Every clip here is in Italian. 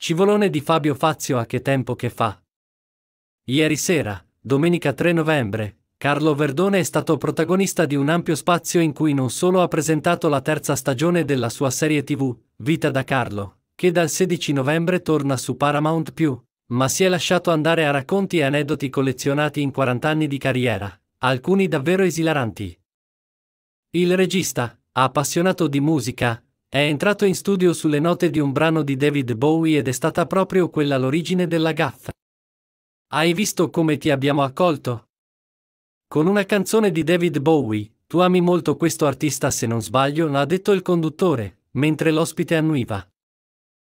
Civolone di Fabio Fazio a che tempo che fa? Ieri sera, domenica 3 novembre, Carlo Verdone è stato protagonista di un ampio spazio in cui non solo ha presentato la terza stagione della sua serie tv, Vita da Carlo, che dal 16 novembre torna su Paramount ⁇ ma si è lasciato andare a racconti e aneddoti collezionati in 40 anni di carriera, alcuni davvero esilaranti. Il regista, appassionato di musica, è entrato in studio sulle note di un brano di David Bowie ed è stata proprio quella l'origine della gaffa. Hai visto come ti abbiamo accolto? Con una canzone di David Bowie, tu ami molto questo artista se non sbaglio, l'ha detto il conduttore, mentre l'ospite annuiva.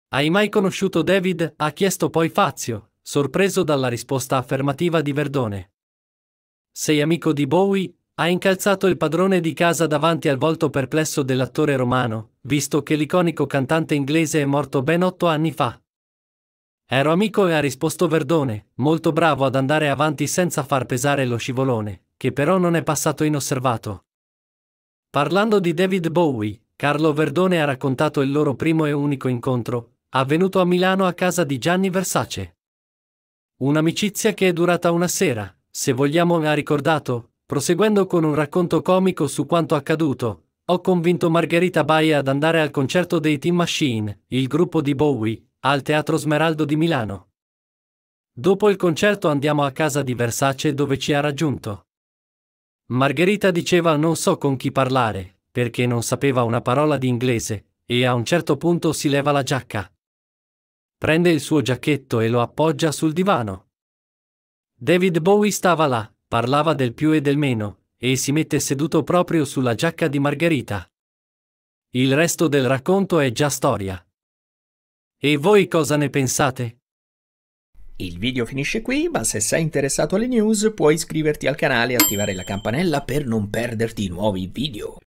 Hai mai conosciuto David? ha chiesto poi Fazio, sorpreso dalla risposta affermativa di Verdone. Sei amico di Bowie? Ha incalzato il padrone di casa davanti al volto perplesso dell'attore romano, visto che l'iconico cantante inglese è morto ben otto anni fa. Ero amico e ha risposto Verdone, molto bravo ad andare avanti senza far pesare lo scivolone, che però non è passato inosservato. Parlando di David Bowie, Carlo Verdone ha raccontato il loro primo e unico incontro, avvenuto a Milano a casa di Gianni Versace. Un'amicizia che è durata una sera, se vogliamo ha ricordato, Proseguendo con un racconto comico su quanto accaduto, ho convinto Margherita Baia ad andare al concerto dei Team Machine, il gruppo di Bowie, al Teatro Smeraldo di Milano. Dopo il concerto andiamo a casa di Versace dove ci ha raggiunto. Margherita diceva non so con chi parlare, perché non sapeva una parola di inglese, e a un certo punto si leva la giacca. Prende il suo giacchetto e lo appoggia sul divano. David Bowie stava là, parlava del più e del meno, e si mette seduto proprio sulla giacca di Margherita. Il resto del racconto è già storia. E voi cosa ne pensate? Il video finisce qui, ma se sei interessato alle news puoi iscriverti al canale e attivare la campanella per non perderti i nuovi video.